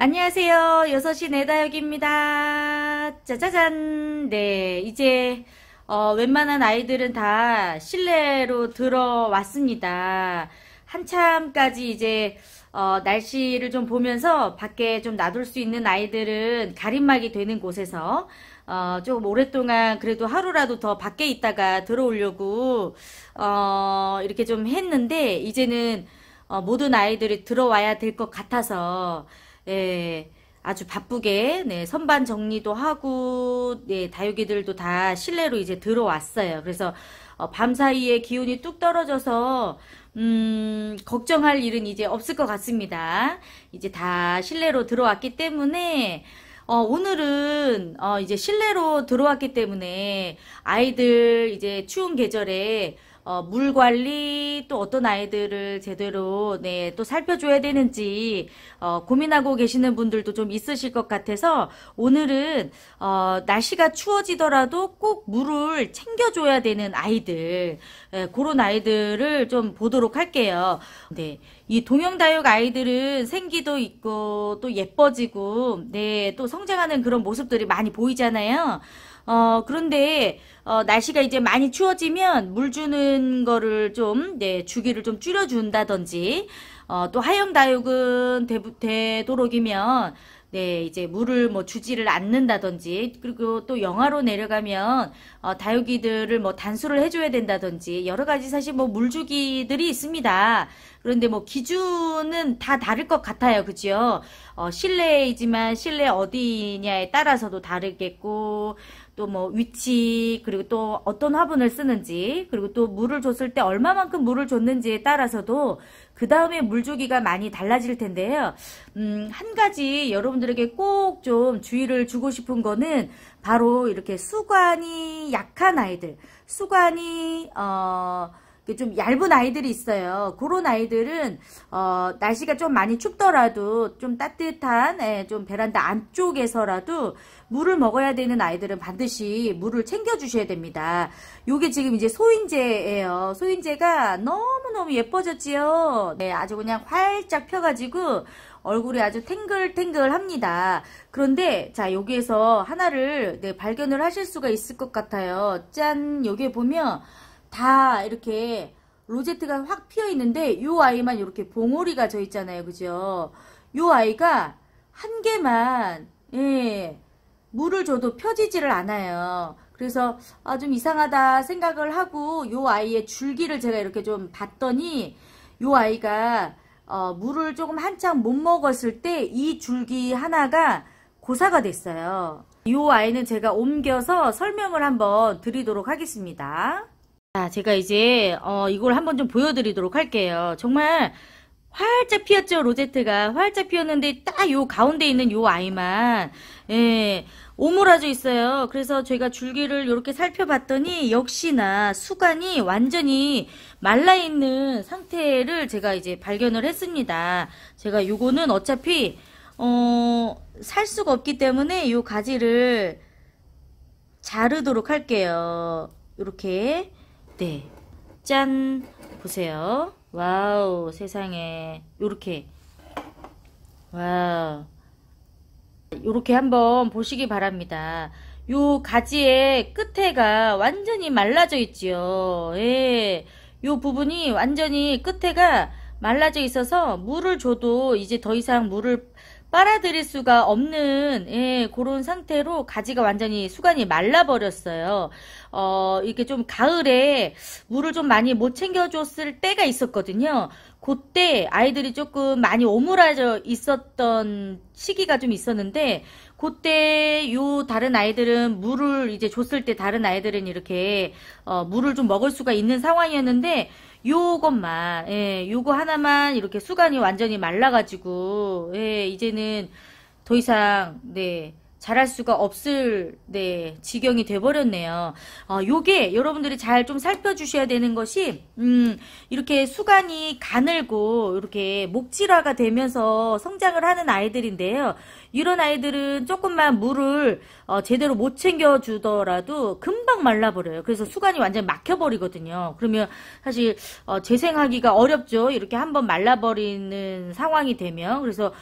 안녕하세요. 6시 내다역입니다. 짜자잔. 네, 이제 어, 웬만한 아이들은 다 실내로 들어왔습니다. 한참까지 이제 어, 날씨를 좀 보면서 밖에 좀 놔둘 수 있는 아이들은 가림막이 되는 곳에서 어, 좀 오랫동안 그래도 하루라도 더 밖에 있다가 들어오려고 어, 이렇게 좀 했는데 이제는 어, 모든 아이들이 들어와야 될 것 같아서 예, 아주 바쁘게 네, 선반 정리도 하고 네, 다육이들도 다 실내로 이제 들어왔어요. 그래서 어, 밤 사이에 기온이 뚝 떨어져서 음, 걱정할 일은 이제 없을 것 같습니다. 이제 다 실내로 들어왔기 때문에 어, 오늘은 어, 이제 실내로 들어왔기 때문에 아이들 이제 추운 계절에 어, 물 관리 또 어떤 아이들을 제대로 네, 또 살펴줘야 되는지 어, 고민하고 계시는 분들도 좀 있으실 것 같아서 오늘은 어, 날씨가 추워지더라도 꼭 물을 챙겨줘야 되는 아이들 예, 그런 아이들을 좀 보도록 할게요. 네, 이 동영다육 아이들은 생기도 있고 또 예뻐지고 네, 또 성장하는 그런 모습들이 많이 보이잖아요. 어, 그런데, 어, 날씨가 이제 많이 추워지면 물 주는 거를 좀, 네, 주기를 좀 줄여준다든지, 어, 또 하영다육은 되, 되도록이면, 네, 이제 물을 뭐 주지를 않는다든지, 그리고 또 영하로 내려가면, 어, 다육이들을 뭐 단수를 해줘야 된다든지, 여러 가지 사실 뭐 물주기들이 있습니다. 그런데 뭐 기준은 다 다를 것 같아요. 그죠? 어, 실내이지만 실내 어디냐에 따라서도 다르겠고, 또뭐 위치 그리고 또 어떤 화분을 쓰는지 그리고 또 물을 줬을 때 얼마만큼 물을 줬는지에 따라서도 그 다음에 물 주기가 많이 달라질 텐데요. 음, 한 가지 여러분들에게 꼭 좀 주의를 주고 싶은 거는 바로 이렇게 수관이 약한 아이들, 수관이 어. 그 좀 얇은 아이들이 있어요. 그런 아이들은 어, 날씨가 좀 많이 춥더라도 좀 따뜻한 예, 좀 베란다 안쪽에서라도 물을 먹어야 되는 아이들은 반드시 물을 챙겨 주셔야 됩니다. 요게 지금 이제 소인제예요. 소인제가 너무너무 예뻐졌지요. 네, 아주 그냥 활짝 펴가지고 얼굴이 아주 탱글탱글합니다. 그런데 자 여기에서 하나를 네, 발견을 하실 수가 있을 것 같아요. 짠 여기에 보면 다 이렇게 로제트가 확 피어 있는데 요 아이만 이렇게 봉오리가 져 있잖아요. 그죠? 요 아이가 한 개만 예, 물을 줘도 펴지지를 않아요. 그래서 아, 좀 이상하다 생각을 하고 요 아이의 줄기를 제가 이렇게 좀 봤더니 요 아이가 어, 물을 조금 한참 못 먹었을 때 이 줄기 하나가 고사가 됐어요. 요 아이는 제가 옮겨서 설명을 한번 드리도록 하겠습니다. 자, 아, 제가 이제 어, 이걸 한번 좀 보여드리도록 할게요. 정말 활짝 피었죠, 로제트가. 활짝 피었는데 딱 요 가운데 있는 요 아이만 예, 오므라져 있어요. 그래서 제가 줄기를 이렇게 살펴봤더니 역시나 수간이 완전히 말라있는 상태를 제가 이제 발견을 했습니다. 제가 요거는 어차피 어, 살 수가 없기 때문에 요 가지를 자르도록 할게요. 이렇게 네. 짠! 보세요. 와우, 세상에. 요렇게. 와우. 요렇게 한번 보시기 바랍니다. 요 가지의 끝에가 완전히 말라져 있지요. 예. 요 부분이 완전히 끝에가 말라져 있어서 물을 줘도 이제 더 이상 물을 빨아들일 수가 없는 예, 그런 상태로 가지가 완전히 수간이 말라버렸어요. 어, 이렇게 좀 가을에 물을 좀 많이 못 챙겨줬을 때가 있었거든요. 그때 아이들이 조금 많이 오므라져 있었던 시기가 좀 있었는데 그때 요 다른 아이들은 물을 이제 줬을 때 다른 아이들은 이렇게 어, 물을 좀 먹을 수가 있는 상황이었는데 요것만 예, 요거 하나만 이렇게 수간이 완전히 말라가지고 예, 이제는 더 이상 네 잘할 수가 없을 네 지경이 돼버렸네요. 어, 요게 여러분들이 잘 좀 살펴주셔야 되는 것이 음, 이렇게 수간이 가늘고 이렇게 목질화가 되면서 성장을 하는 아이들인데요. 이런 아이들은 조금만 물을 어, 제대로 못 챙겨주더라도 금방 말라버려요. 그래서 수간이 완전히 막혀버리거든요. 그러면 사실 어, 재생하기가 어렵죠. 이렇게 한번 말라버리는 상황이 되면 그래서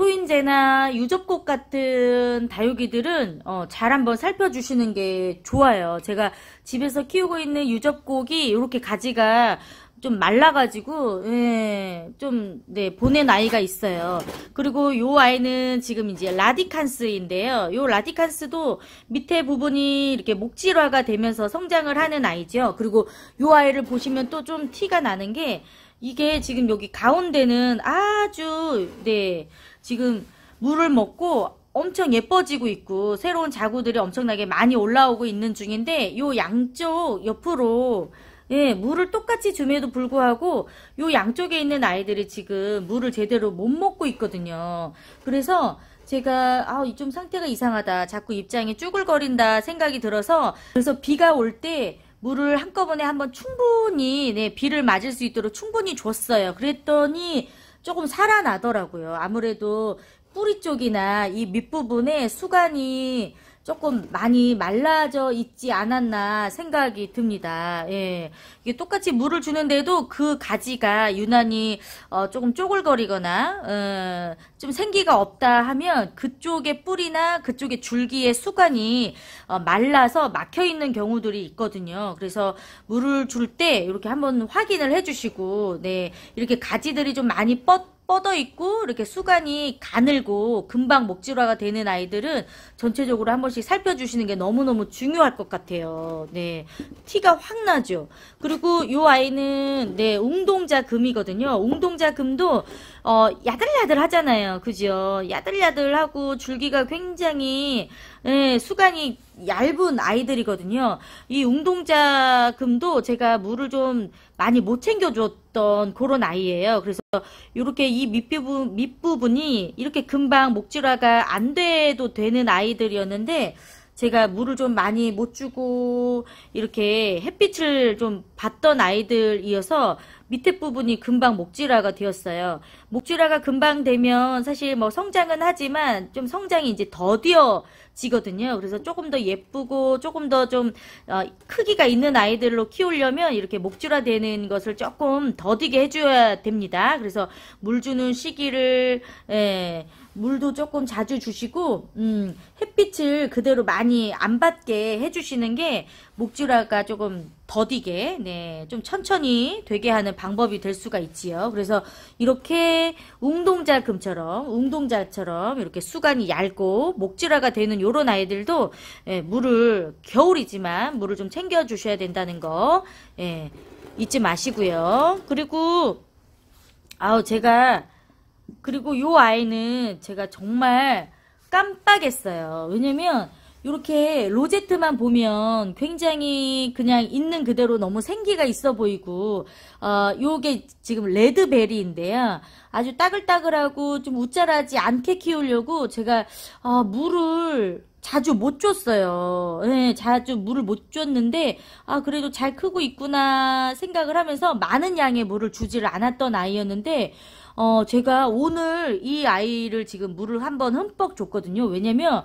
소인제나 유접곡 같은 다육이들은 어, 잘 한번 살펴주시는 게 좋아요. 제가 집에서 키우고 있는 유접곡이 이렇게 가지가 좀 말라가지고 예, 좀네 보낸 아이가 있어요. 그리고 요 아이는 지금 이제 라디칸스인데요. 요 라디칸스도 밑에 부분이 이렇게 목질화가 되면서 성장을 하는 아이죠. 그리고 요 아이를 보시면 또 좀 티가 나는 게 이게 지금 여기 가운데는 아주 네 지금 물을 먹고 엄청 예뻐지고 있고 새로운 자구들이 엄청나게 많이 올라오고 있는 중인데 요 양쪽 옆으로 예, 물을 똑같이 줌에도 불구하고 요 양쪽에 있는 아이들이 지금 물을 제대로 못 먹고 있거든요. 그래서 제가 아, 좀 상태가 이상하다. 자꾸 입장이 쭈글거린다 생각이 들어서 그래서 비가 올때 물을 한꺼번에 한번 충분히 네, 비를 맞을 수 있도록 충분히 줬어요. 그랬더니 조금 살아나더라고요. 아무래도 뿌리 쪽이나 이 밑부분에 수간이 조금 많이 말라져 있지 않았나 생각이 듭니다. 예. 이게 똑같이 물을 주는데도 그 가지가 유난히 어, 조금 쪼글거리거나 어, 좀 생기가 없다 하면 그쪽의 뿌리나 그쪽의 줄기의 수관이 어, 말라서 막혀 있는 경우들이 있거든요. 그래서 물을 줄 때 이렇게 한번 확인을 해주시고 네 이렇게 가지들이 좀 많이 뻗 뻗어 있고 이렇게 수간이 가늘고 금방 목질화가 되는 아이들은 전체적으로 한 번씩 살펴주시는 게 너무너무 중요할 것 같아요. 네. 티가 확 나죠. 그리고 이 아이는 네, 웅동자 금이거든요. 웅동자 금도 어, 야들야들 하잖아요. 그죠? 야들야들하고 줄기가 굉장히, 예, 수간이 얇은 아이들이거든요. 이 웅동자금도 제가 물을 좀 많이 못 챙겨줬던 그런 아이예요. 그래서 이렇게 이 밑부분, 밑부분이 이렇게 금방 목질화가 안 돼도 되는 아이들이었는데, 제가 물을 좀 많이 못 주고 이렇게 햇빛을 좀봤던 아이들이어서 밑에 부분이 금방 목질화가 되었어요. 목질화가 금방 되면 사실 뭐 성장은 하지만 좀 성장이 이제 더디어지거든요. 그래서 조금 더 예쁘고 조금 더좀 어, 크기가 있는 아이들로 키우려면 이렇게 목질화되는 것을 조금 더디게 해줘야 됩니다. 그래서 물 주는 시기를 예, 물도 조금 자주 주시고 음, 햇빛을 그대로 많이 안 받게 해주시는 게 목줄화가 조금 더디게 네, 좀 천천히 되게 하는 방법이 될 수가 있지요. 그래서 이렇게 웅동자금처럼 웅동자처럼 이렇게 수간이 얇고 목질화가 되는 요런 아이들도 예, 물을 겨울이지만 물을 좀 챙겨 주셔야 된다는 거 예, 잊지 마시고요. 그리고 아우 제가 그리고 요 아이는 제가 정말 깜빡했어요. 왜냐면 이렇게 로제트만 보면 굉장히 그냥 있는 그대로 너무 생기가 있어 보이고 어 요게 지금 레드베리인데요. 아주 따글따글하고 좀 우짜라지 않게 키우려고 제가 어 물을 자주 못 줬어요. 예, 네, 자주 물을 못 줬는데 아 그래도 잘 크고 있구나 생각을 하면서 많은 양의 물을 주지를 않았던 아이였는데 어 제가 오늘 이 아이를 지금 물을 한번 흠뻑 줬거든요. 왜냐면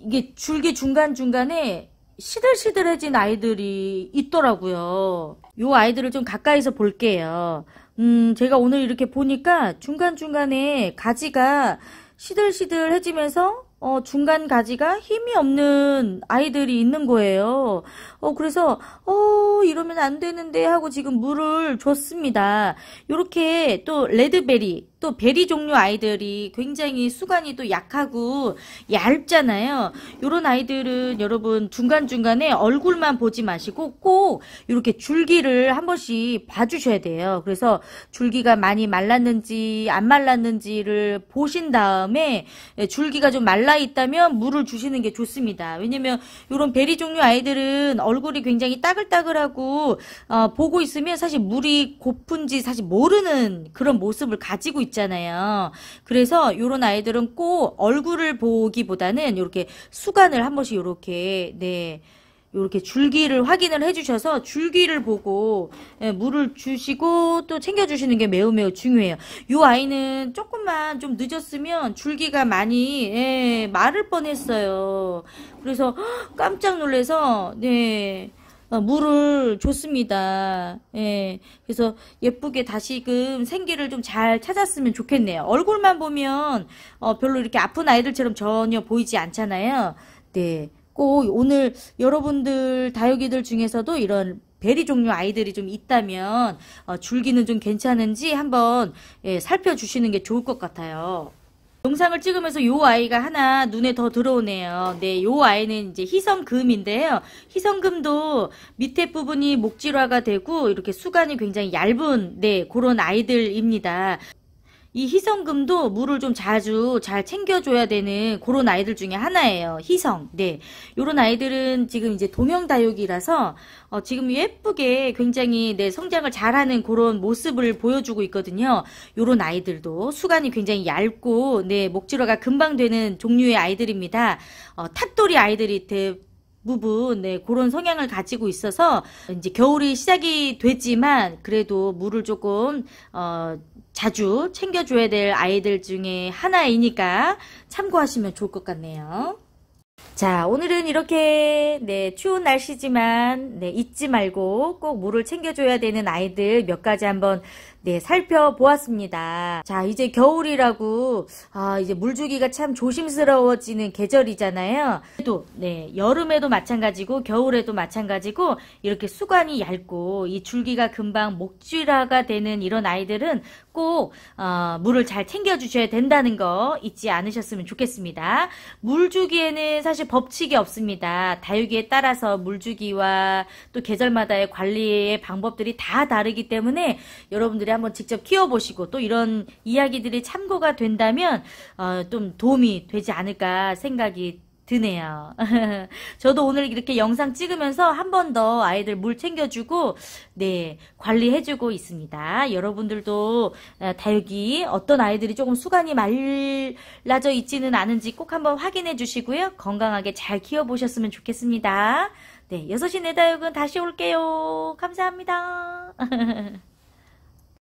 이게 줄기 중간중간에 시들시들해진 아이들이 있더라고요. 요 아이들을 좀 가까이서 볼게요. 음, 제가 오늘 이렇게 보니까 중간중간에 가지가 시들시들해지면서 어, 중간 가지가 힘이 없는 아이들이 있는 거예요. 어, 그래서, 어, 이러면 안 되는데 하고 지금 물을 줬습니다. 이렇게 또 레드베리, 또 베리 종류 아이들이 굉장히 수간이 또 약하고 얇잖아요. 요런 아이들은 여러분 중간중간에 얼굴만 보지 마시고 꼭 이렇게 줄기를 한 번씩 봐주셔야 돼요. 그래서 줄기가 많이 말랐는지 안 말랐는지를 보신 다음에 줄기가 좀 말라 있다면 물을 주시는 게 좋습니다. 왜냐면 요런 베리 종류 아이들은 얼굴이 굉장히 따글따글하고 어, 보고 있으면 사실 물이 고픈지 사실 모르는 그런 모습을 가지고 있죠. 있잖아요. 그래서 요런 아이들은 꼭 얼굴을 보기보다는 이렇게 수간을 한 번씩 이렇게 네. 이렇게 줄기를 확인을 해주셔서 줄기를 보고 예, 물을 주시고 또 챙겨주시는 게 매우 매우 중요해요. 이 아이는 조금만 좀 늦었으면 줄기가 많이 예, 마를 뻔했어요. 그래서 깜짝 놀래서 네. 어, 물을 줬습니다. 예. 그래서 예쁘게 다시금 그 생기를 좀 잘 찾았으면 좋겠네요. 얼굴만 보면 어, 별로 이렇게 아픈 아이들처럼 전혀 보이지 않잖아요. 네. 꼭 오늘 여러분들 다육이들 중에서도 이런 베리 종류 아이들이 좀 있다면 어, 줄기는 좀 괜찮은지 한번 예, 살펴주시는 게 좋을 것 같아요. 영상을 찍으면서 요 아이가 하나 눈에 더 들어오네요. 네, 요 아이는 이제 희성금인데요. 희성금도 밑에 부분이 목질화가 되고 이렇게 수간이 굉장히 얇은 네, 그런 아이들입니다. 이 희성금도 물을 좀 자주 잘 챙겨줘야 되는 그런 아이들 중에 하나예요. 희성. 네. 요런 아이들은 지금 이제 동영다육이라서, 어, 지금 예쁘게 굉장히 내 성장을 잘하는 그런 모습을 보여주고 있거든요. 요런 아이들도 수간이 굉장히 얇고, 네, 목지화가 금방 되는 종류의 아이들입니다. 어, 탑돌이 아이들이 대, 부분 네, 그런 성향을 가지고 있어서 이제 겨울이 시작이 됐지만 그래도 물을 조금 어, 자주 챙겨줘야 될 아이들 중에 하나이니까 참고하시면 좋을 것 같네요. 자, 오늘은 이렇게 네, 추운 날씨지만 네, 잊지 말고 꼭 물을 챙겨줘야 되는 아이들 몇 가지 한번 네, 살펴보았습니다. 자, 이제 겨울이라고, 아, 이제 물주기가 참 조심스러워지는 계절이잖아요. 또, 네, 여름에도 마찬가지고, 겨울에도 마찬가지고, 이렇게 수관이 얇고, 이 줄기가 금방 목질화가 되는 이런 아이들은 꼭, 어, 물을 잘 챙겨주셔야 된다는 거 잊지 않으셨으면 좋겠습니다. 물주기에는 사실 법칙이 없습니다. 다육이에 따라서 물주기와 또 계절마다의 관리의 방법들이 다 다르기 때문에 여러분들이 한번 직접 키워보시고 또 이런 이야기들이 참고가 된다면 어, 좀 도움이 되지 않을까 생각이 드네요. 저도 오늘 이렇게 영상 찍으면서 한 번 더 아이들 물 챙겨주고, 네, 관리해주고 있습니다. 여러분들도 어, 다기 어떤 아이들이 조금 수간이 말라져 있지는 않은지 꼭 한번 확인해 주시고요. 건강하게 잘 키워보셨으면 좋겠습니다. 네, 6시 내 다육은 다시 올게요. 감사합니다.